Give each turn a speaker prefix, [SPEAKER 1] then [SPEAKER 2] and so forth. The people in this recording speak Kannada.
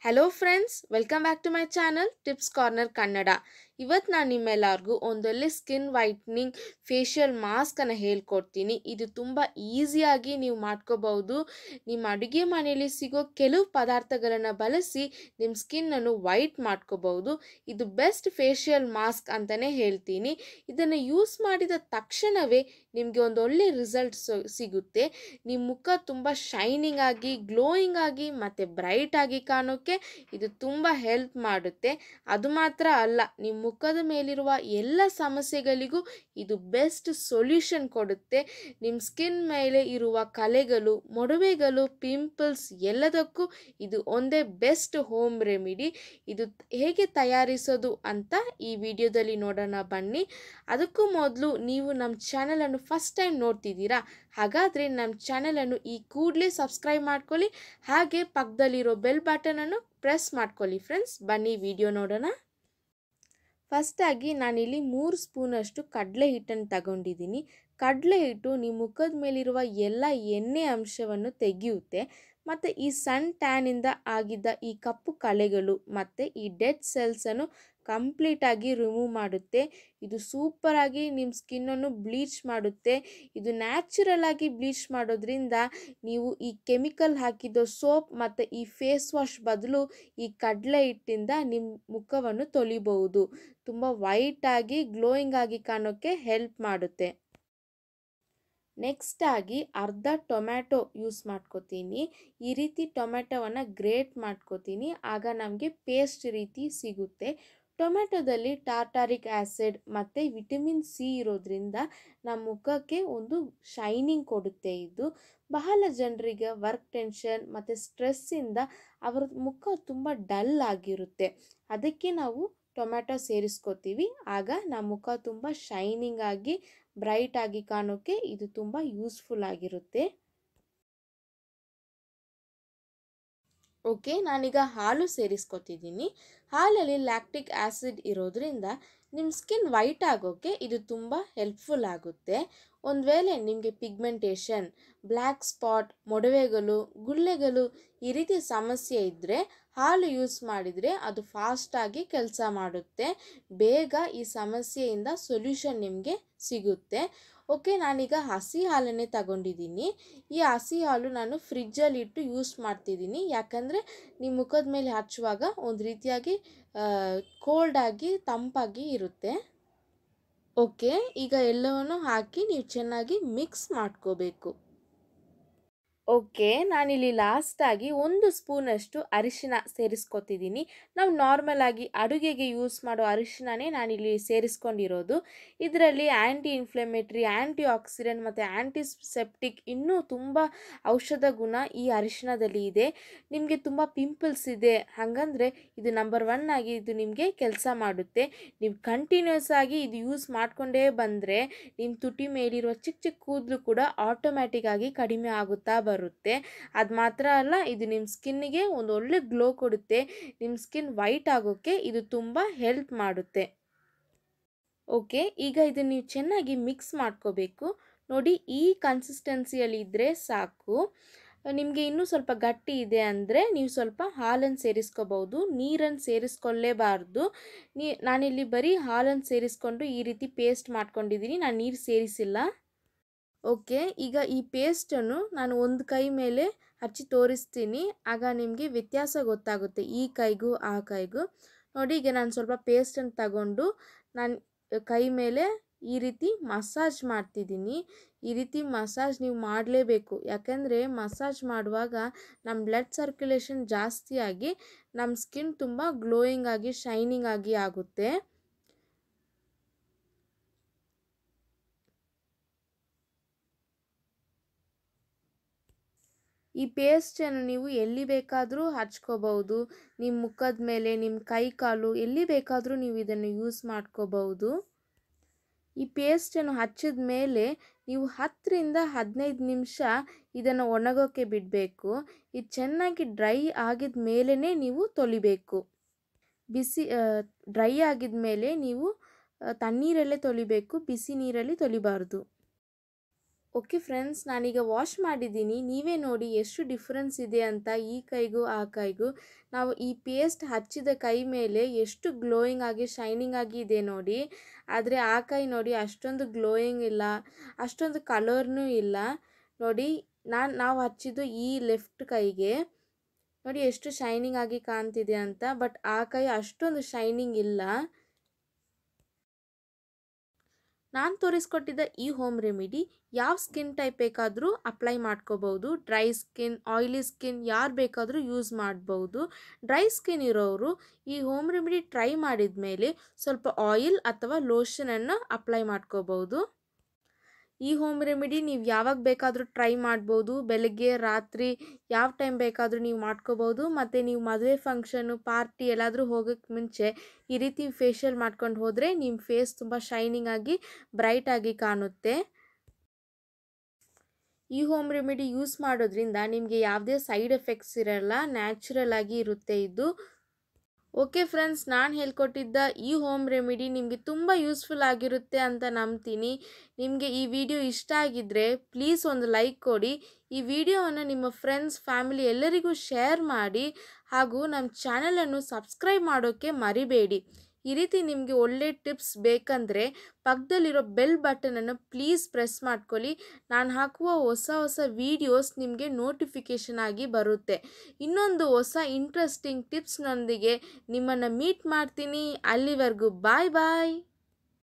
[SPEAKER 1] Hello friends, welcome back to my channel Tips Corner Kannada. ಇವತ್ತು ನಾನು ನಿಮ್ಮೆಲ್ಲರಿಗೂ ಒಂದೊಳ್ಳೆ ಸ್ಕಿನ್ ವೈಟ್ನಿಂಗ್ ಫೇಶಿಯಲ್ ಮಾಸ್ಕನ್ನು ಹೇಳ್ಕೊಡ್ತೀನಿ ಇದು ತುಂಬ ಈಸಿಯಾಗಿ ನೀವು ಮಾಡ್ಕೋಬಹುದು ನಿಮ್ಮ ಅಡುಗೆ ಮನೆಯಲ್ಲಿ ಸಿಗೋ ಕೆಲವು ಪದಾರ್ಥಗಳನ್ನು ಬಳಸಿ ನಿಮ್ಮ ಸ್ಕಿನ್ನನ್ನು ವೈಟ್ ಮಾಡ್ಕೋಬಹುದು ಇದು ಬೆಸ್ಟ್ ಫೇಶಿಯಲ್ ಮಾಸ್ಕ್ ಅಂತಲೇ ಹೇಳ್ತೀನಿ ಇದನ್ನು ಯೂಸ್ ಮಾಡಿದ ತಕ್ಷಣವೇ ನಿಮಗೆ ಒಂದೊಳ್ಳೆ ಒಳ್ಳೆ ರಿಸಲ್ಟ್ ಸಿಗುತ್ತೆ ನಿಮ್ಮ ಮುಖ ತುಂಬ ಶೈನಿಂಗ್ ಆಗಿ ಗ್ಲೋಯಿಂಗ್ ಆಗಿ ಮತ್ತು ಬ್ರೈಟ್ ಆಗಿ ಕಾಣೋಕ್ಕೆ ಇದು ತುಂಬ ಹೆಲ್ಪ್ ಮಾಡುತ್ತೆ ಅದು ಮಾತ್ರ ಅಲ್ಲ ನಿಮ್ಮ ಮುಖದ ಮೇಲಿರುವ ಎಲ್ಲ ಸಮಸ್ಯೆಗಳಿಗೂ ಇದು ಬೆಸ್ಟ್ ಸೊಲ್ಯೂಷನ್ ಕೊಡುತ್ತೆ ನಿಮ್ಮ ಸ್ಕಿನ್ ಮೇಲೆ ಇರುವ ಕಲೆಗಳು ಮೊಡವೆಗಳು ಪಿಂಪಲ್ಸ್ ಎಲ್ಲದಕ್ಕೂ ಇದು ಒಂದೇ ಬೆಸ್ಟ್ ಹೋಮ್ ರೆಮಿಡಿ ಇದು ಹೇಗೆ ತಯಾರಿಸೋದು ಅಂತ ಈ ವಿಡಿಯೋದಲ್ಲಿ ನೋಡೋಣ ಬನ್ನಿ ಅದಕ್ಕೂ ಮೊದಲು ನೀವು ನಮ್ಮ ಚಾನಲನ್ನು ಫಸ್ಟ್ ಟೈಮ್ ನೋಡ್ತಿದ್ದೀರಾ ಹಾಗಾದರೆ ನಮ್ಮ ಚಾನಲನ್ನು ಈ ಕೂಡಲೇ ಸಬ್ಸ್ಕ್ರೈಬ್ ಮಾಡ್ಕೊಳ್ಳಿ ಹಾಗೆ ಪಕ್ಕದಲ್ಲಿರೋ ಬೆಲ್ ಬಟನನ್ನು ಪ್ರೆಸ್ ಮಾಡ್ಕೊಳ್ಳಿ ಫ್ರೆಂಡ್ಸ್ ಬನ್ನಿ ವಿಡಿಯೋ ನೋಡೋಣ ಫಸ್ಟಾಗಿ ನಾನಿಲ್ಲಿ ಮೂರು ಸ್ಪೂನಷ್ಟು ಕಡಲೆ ಹಿಟ್ಟನ್ನು ತಗೊಂಡಿದ್ದೀನಿ ಕಡಲೆ ಹಿಟ್ಟು ನಿಮ್ಮ ಮುಖದ ಮೇಲಿರುವ ಎಲ್ಲ ಎಣ್ಣೆ ಅಂಶವನ್ನು ತೆಗೆಯುತ್ತೆ ಮತ್ತು ಈ ಸನ್ ಟ್ಯಾನಿಂದ ಆಗಿದ್ದ ಈ ಕಪ್ಪು ಕಲೆಗಳು ಮತ್ತು ಈ ಡೆಡ್ ಸೆಲ್ಸನ್ನು ಕಂಪ್ಲೀಟಾಗಿ ರಿಮೂವ್ ಮಾಡುತ್ತೆ ಇದು ಸೂಪರಾಗಿ ನಿಮ್ಮ ಸ್ಕಿನ್ನನ್ನು ಬ್ಲೀಚ್ ಮಾಡುತ್ತೆ ಇದು ನ್ಯಾಚುರಲ್ ಆಗಿ ಬ್ಲೀಚ್ ಮಾಡೋದ್ರಿಂದ ನೀವು ಈ ಕೆಮಿಕಲ್ ಹಾಕಿದ ಸೋಪ್ ಮತ್ತು ಈ ಫೇಸ್ ವಾಶ್ ಬದಲು ಈ ಕಡಲೆ ಹಿಟ್ಟಿಂದ ನಿಮ್ಮ ಮುಖವನ್ನು ತೊಳಿಬಹುದು ತುಂಬ ವೈಟಾಗಿ ಗ್ಲೋಯಿಂಗ್ ಆಗಿ ಕಾಣೋಕ್ಕೆ ಹೆಲ್ಪ್ ಮಾಡುತ್ತೆ ನೆಕ್ಸ್ಟಾಗಿ ಅರ್ಧ ಟೊಮ್ಯಾಟೊ ಯೂಸ್ ಮಾಡ್ಕೋತೀನಿ ಈ ರೀತಿ ಟೊಮ್ಯಾಟೊವನ್ನು ಗ್ರೇಟ್ ಮಾಡ್ಕೋತೀನಿ ಆಗ ನಮಗೆ ಪೇಸ್ಟ್ ರೀತಿ ಸಿಗುತ್ತೆ ಟೊಮೆಟೊದಲ್ಲಿ ಟಾರ್ಟಾರಿಕ್ ಆ್ಯಸಿಡ್ ಮತ್ತು ವಿಟಮಿನ್ ಸಿ ಇರೋದ್ರಿಂದ ನಮ್ಮ ಮುಖಕ್ಕೆ ಒಂದು ಶೈನಿಂಗ್ ಕೊಡುತ್ತೆ ಇದು ಬಹಳ ಜನರಿಗೆ ವರ್ಕ್ ಟೆನ್ಷನ್ ಮತ್ತು ಸ್ಟ್ರೆಸ್ಸಿಂದ ಅವರ ಮುಖ ತುಂಬ ಡಲ್ ಆಗಿರುತ್ತೆ ಅದಕ್ಕೆ ನಾವು ಟೊಮ್ಯಾಟೊ ಸೇರಿಸ್ಕೋತೀವಿ ಆಗ ನಮ್ಮ ಮುಖ ತುಂಬ ಶೈನಿಂಗ್ ಆಗಿ ಬ್ರೈಟ್ ಆಗಿ ಕಾಣೋಕ್ಕೆ ಇದು ತುಂಬ ಯೂಸ್ಫುಲ್ ಆಗಿರುತ್ತೆ ಓಕೆ ನಾನೀಗ ಹಾಲು ಸೇರಿಸ್ಕೊತಿದ್ದೀನಿ ಹಾಲಲ್ಲಿ ಲ್ಯಾಕ್ಟಿಕ್ ಆ್ಯಸಿಡ್ ಇರೋದ್ರಿಂದ ನಿಮ್ಮ ಸ್ಕಿನ್ ವೈಟ್ ಆಗೋಕ್ಕೆ ಇದು ತುಂಬ ಹೆಲ್ಪ್ಫುಲ್ ಆಗುತ್ತೆ ಒಂದು ವೇಳೆ ನಿಮಗೆ ಪಿಗ್ಮೆಂಟೇಷನ್ ಬ್ಲ್ಯಾಕ್ ಸ್ಪಾಟ್ ಮೊಡವೆಗಳು ಗುಳ್ಳೆಗಳು ಈ ರೀತಿ ಸಮಸ್ಯೆ ಇದ್ದರೆ ಹಾಲು ಯೂಸ್ ಮಾಡಿದರೆ ಅದು ಫಾಸ್ಟಾಗಿ ಕೆಲಸ ಮಾಡುತ್ತೆ ಬೇಗ ಈ ಸಮಸ್ಯೆಯಿಂದ ಸೊಲ್ಯೂಷನ್ ನಿಮಗೆ ಸಿಗುತ್ತೆ ಓಕೆ ನಾನೀಗ ಹಸಿ ಹಾಲನ್ನೇ ತಗೊಂಡಿದ್ದೀನಿ ಈ ಹಸಿ ಹಾಲು ನಾನು ಫ್ರಿಜ್ಜಲ್ಲಿ ಇಟ್ಟು ಯೂಸ್ ಮಾಡ್ತಿದ್ದೀನಿ ಯಾಕಂದರೆ ನಿಮ್ಮ ಮುಖದ ಮೇಲೆ ಹಚ್ಚುವಾಗ ಒಂದು ರೀತಿಯಾಗಿ ಕೋಲ್ಡಾಗಿ ತಂಪಾಗಿ ಇರುತ್ತೆ ಓಕೆ ಈಗ ಎಲ್ಲವನ್ನು ಹಾಕಿ ನೀವು ಚೆನ್ನಾಗಿ ಮಿಕ್ಸ್ ಮಾಡ್ಕೋಬೇಕು ಓಕೆ ನಾನಿಲ್ಲಿ ಲಾಸ್ಟಾಗಿ ಒಂದು ಸ್ಪೂನಷ್ಟು ಅರಿಶಿನ ಸೇರಿಸ್ಕೊತಿದ್ದೀನಿ ನಾವು ನಾರ್ಮಲಾಗಿ ಅಡುಗೆಗೆ ಯೂಸ್ ಮಾಡೋ ಅರಿಶಿನನೇ ನಾನಿಲ್ಲಿ ಸೇರಿಸ್ಕೊಂಡಿರೋದು ಇದರಲ್ಲಿ ಆ್ಯಂಟಿ ಇನ್ಫ್ಲಮೇಟ್ರಿ ಆ್ಯಂಟಿ ಆಕ್ಸಿಡೆಂಟ್ ಮತ್ತು ಸೆಪ್ಟಿಕ್ ಇನ್ನೂ ತುಂಬ ಔಷಧ ಗುಣ ಈ ಅರಿಶಿನದಲ್ಲಿ ಇದೆ ನಿಮಗೆ ತುಂಬ ಪಿಂಪಲ್ಸ್ ಇದೆ ಹಾಗಂದರೆ ಇದು ನಂಬರ್ ಒನ್ ಆಗಿ ಇದು ನಿಮಗೆ ಕೆಲಸ ಮಾಡುತ್ತೆ ನೀವು ಕಂಟಿನ್ಯೂಸ್ ಆಗಿ ಇದು ಯೂಸ್ ಮಾಡಿಕೊಂಡೇ ಬಂದರೆ ನಿಮ್ಮ ತುಟಿ ಮೇಲಿರುವ ಚಿಕ್ಕ ಚಿಕ್ಕ ಕೂದಲು ಕೂಡ ಆಟೋಮ್ಯಾಟಿಕ್ ಆಗಿ ಕಡಿಮೆ ಆಗುತ್ತಾ ಬರುತ್ತೆ ಬರುತ್ತೆ ಅದು ಮಾತ್ರ ಅಲ್ಲ ಇದು ನಿಮ್ಮ ಸ್ಕಿನ್ನಿಗೆ ಒಂದು ಒಳ್ಳೆ ಗ್ಲೋ ಕೊಡುತ್ತೆ ನಿಮ್ಮ ಸ್ಕಿನ್ ವೈಟ್ ಆಗೋಕ್ಕೆ ಇದು ತುಂಬ ಹೆಲ್ಪ್ ಮಾಡುತ್ತೆ ಓಕೆ ಈಗ ಇದನ್ನು ನೀವು ಚೆನ್ನಾಗಿ ಮಿಕ್ಸ್ ಮಾಡ್ಕೋಬೇಕು ನೋಡಿ ಈ ಕನ್ಸಿಸ್ಟೆನ್ಸಿಯಲ್ಲಿ ಇದ್ದರೆ ಸಾಕು ನಿಮಗೆ ಇನ್ನೂ ಸ್ವಲ್ಪ ಗಟ್ಟಿ ಇದೆ ಅಂದರೆ ನೀವು ಸ್ವಲ್ಪ ಹಾಲನ್ನು ಸೇರಿಸ್ಕೋಬಹುದು ನೀರನ್ನು ಸೇರಿಸ್ಕೊಳ್ಳೇಬಾರ್ದು ನೀ ನಾನಿಲ್ಲಿ ಬರೀ ಹಾಲನ್ನು ಸೇರಿಸ್ಕೊಂಡು ಈ ರೀತಿ ಪೇಸ್ಟ್ ಮಾಡ್ಕೊಂಡಿದ್ದೀನಿ ನಾನು ನೀರು ಸೇರಿಸಿಲ್ಲ ಓಕೆ ಈಗ ಈ ಪೇಸ್ಟನ್ನು ನಾನು ಒಂದು ಕೈ ಮೇಲೆ ಹಚ್ಚಿ ತೋರಿಸ್ತೀನಿ ಆಗ ನಿಮಗೆ ವ್ಯತ್ಯಾಸ ಗೊತ್ತಾಗುತ್ತೆ ಈ ಕೈಗೂ ಆ ಕೈಗೂ ನೋಡಿ ಈಗ ನಾನು ಸ್ವಲ್ಪ ಪೇಸ್ಟನ್ನು ತಗೊಂಡು ನಾನು ಕೈ ಮೇಲೆ ಈ ರೀತಿ ಮಸಾಜ್ ಮಾಡ್ತಿದ್ದೀನಿ ಈ ರೀತಿ ಮಸಾಜ್ ನೀವು ಮಾಡಲೇಬೇಕು ಯಾಕೆಂದರೆ ಮಸಾಜ್ ಮಾಡುವಾಗ ನಮ್ಮ ಬ್ಲಡ್ ಸರ್ಕ್ಯುಲೇಷನ್ ಜಾಸ್ತಿಯಾಗಿ ನಮ್ಮ ಸ್ಕಿನ್ ತುಂಬ ಗ್ಲೋಯಿಂಗ್ ಆಗಿ ಶೈನಿಂಗ್ ಆಗಿ ಆಗುತ್ತೆ ಈ ಪೇಸ್ಟನ್ನು ನೀವು ಎಲ್ಲಿ ಬೇಕಾದರೂ ಹಚ್ಕೋಬಹುದು ನಿಮ್ಮ ಮುಖದ ಮೇಲೆ ನಿಮ್ಮ ಕೈ ಕಾಲು ಎಲ್ಲಿ ಬೇಕಾದರೂ ನೀವು ಇದನ್ನು ಯೂಸ್ ಮಾಡ್ಕೋಬಹುದು ಈ ಪೇಸ್ಟನ್ನು ಹಚ್ಚಿದ ಮೇಲೆ ನೀವು ಹತ್ತರಿಂದ ಹದಿನೈದು ನಿಮಿಷ ಇದನ್ನು ಒಣಗೋಕ್ಕೆ ಬಿಡಬೇಕು ಇದು ಚೆನ್ನಾಗಿ ಡ್ರೈ ಆಗಿದ ಮೇಲೇ ನೀವು ತೊಳಿಬೇಕು ಬಿಸಿ ಡ್ರೈ ಆಗಿದ ಮೇಲೆ ನೀವು ತಣ್ಣೀರಲ್ಲೇ ತೊಳಿಬೇಕು ಬಿಸಿ ನೀರಲ್ಲಿ ತೊಳಿಬಾರ್ದು ಓಕೆ ಫ್ರೆಂಡ್ಸ್ ನಾನೀಗ ವಾಶ್ ಮಾಡಿದ್ದೀನಿ ನೀವೇ ನೋಡಿ ಎಷ್ಟು ಡಿಫ್ರೆನ್ಸ್ ಇದೆ ಅಂತ ಈ ಕೈಗೂ ಆ ಕೈಗೂ ನಾವು ಈ ಪೇಸ್ಟ್ ಹಚ್ಚಿದ ಕೈ ಮೇಲೆ ಎಷ್ಟು ಗ್ಲೋಯಿಂಗ್ ಆಗಿ ಶೈನಿಂಗ್ ಆಗಿ ಇದೆ ನೋಡಿ ಆದರೆ ಆ ಕೈ ನೋಡಿ ಅಷ್ಟೊಂದು ಗ್ಲೋಯಿಂಗ್ ಇಲ್ಲ ಅಷ್ಟೊಂದು ಕಲರ್ನೂ ಇಲ್ಲ ನೋಡಿ ನಾನು ನಾವು ಹಚ್ಚಿದ್ದು ಈ ಲೆಫ್ಟ್ ಕೈಗೆ ನೋಡಿ ಎಷ್ಟು ಶೈನಿಂಗ್ ಆಗಿ ಕಾಣ್ತಿದೆ ಅಂತ ಬಟ್ ಆ ಕೈ ಅಷ್ಟೊಂದು ಶೈನಿಂಗ್ ಇಲ್ಲ ನಾನು ತೋರಿಸ್ಕೊಟ್ಟಿದ್ದ ಈ ಹೋಮ್ ರೆಮಿಡಿ ಯಾವ ಸ್ಕಿನ್ ಟೈಪ್ ಬೇಕಾದರೂ ಅಪ್ಲೈ ಮಾಡ್ಕೋಬಹುದು ಡ್ರೈ ಸ್ಕಿನ್ ಆಯಿಲಿ ಸ್ಕಿನ್ ಯಾರು ಬೇಕಾದರೂ ಯೂಸ್ ಮಾಡ್ಬೋದು ಡ್ರೈ ಸ್ಕಿನ್ ಇರೋರು ಈ ಹೋಮ್ ರೆಮಿಡಿ ಟ್ರೈ ಮಾಡಿದ ಮೇಲೆ ಸ್ವಲ್ಪ ಆಯಿಲ್ ಅಥವಾ ಲೋಷನನ್ನು ಅಪ್ಲೈ ಮಾಡ್ಕೋಬೋದು ಈ ಹೋಮ್ ರೆಮಿಡಿ ನೀವು ಯಾವಾಗ ಬೇಕಾದರೂ ಟ್ರೈ ಮಾಡ್ಬೋದು ಬೆಳಗ್ಗೆ ರಾತ್ರಿ ಯಾವ ಟೈಮ್ ಬೇಕಾದರೂ ನೀವು ಮಾಡ್ಕೋಬೋದು ಮತ್ತು ನೀವು ಮದುವೆ ಫಂಕ್ಷನ್ನು ಪಾರ್ಟಿ ಎಲ್ಲಾದರೂ ಹೋಗೋಕ್ಕೆ ಮುಂಚೆ ಈ ರೀತಿ ಫೇಶಿಯಲ್ ಮಾಡ್ಕೊಂಡು ಹೋದರೆ ನಿಮ್ಮ ಫೇಸ್ ತುಂಬ ಶೈನಿಂಗ್ ಆಗಿ ಬ್ರೈಟ್ ಆಗಿ ಕಾಣುತ್ತೆ ಈ ಹೋಮ್ ರೆಮಿಡಿ ಯೂಸ್ ಮಾಡೋದ್ರಿಂದ ನಿಮಗೆ ಯಾವುದೇ ಸೈಡ್ ಎಫೆಕ್ಟ್ಸ್ ಇರಲ್ಲ ನ್ಯಾಚುರಲ್ ಆಗಿ ಇರುತ್ತೆ ಇದು ಓಕೆ ಫ್ರೆಂಡ್ಸ್ ನಾನು ಹೇಳ್ಕೊಟ್ಟಿದ್ದ ಈ ಹೋಮ್ ರೆಮಿಡಿ ನಿಮಗೆ ತುಂಬ ಯೂಸ್ಫುಲ್ ಆಗಿರುತ್ತೆ ಅಂತ ನಂಬ್ತೀನಿ ನಿಮಗೆ ಈ ವಿಡಿಯೋ ಇಷ್ಟ ಆಗಿದ್ದರೆ ಪ್ಲೀಸ್ ಒಂದು ಲೈಕ್ ಕೊಡಿ ಈ ವಿಡಿಯೋವನ್ನು ನಿಮ್ಮ ಫ್ರೆಂಡ್ಸ್ ಫ್ಯಾಮಿಲಿ ಎಲ್ಲರಿಗೂ ಶೇರ್ ಮಾಡಿ ಹಾಗೂ ನಮ್ಮ ಚಾನಲನ್ನು ಸಬ್ಸ್ಕ್ರೈಬ್ ಮಾಡೋಕ್ಕೆ ಮರಿಬೇಡಿ ಈ ರೀತಿ ನಿಮಗೆ ಒಳ್ಳೆ ಟಿಪ್ಸ್ ಬೇಕಂದರೆ ಪಕ್ಕದಲ್ಲಿರೋ ಬೆಲ್ ಬಟನನ್ನು ಪ್ಲೀಸ್ ಪ್ರೆಸ್ ಮಾಡ್ಕೊಳ್ಳಿ ನಾನು ಹಾಕುವ ಹೊಸ ಹೊಸ ವೀಡಿಯೋಸ್ ನಿಮಗೆ ನೋಟಿಫಿಕೇಷನ್ ಆಗಿ ಬರುತ್ತೆ ಇನ್ನೊಂದು ಹೊಸ ಇಂಟ್ರೆಸ್ಟಿಂಗ್ ಟಿಪ್ಸ್ನೊಂದಿಗೆ ನಿಮ್ಮನ್ನು ಮೀಟ್ ಮಾಡ್ತೀನಿ ಅಲ್ಲಿವರೆಗೂ ಬಾಯ್ ಬಾಯ್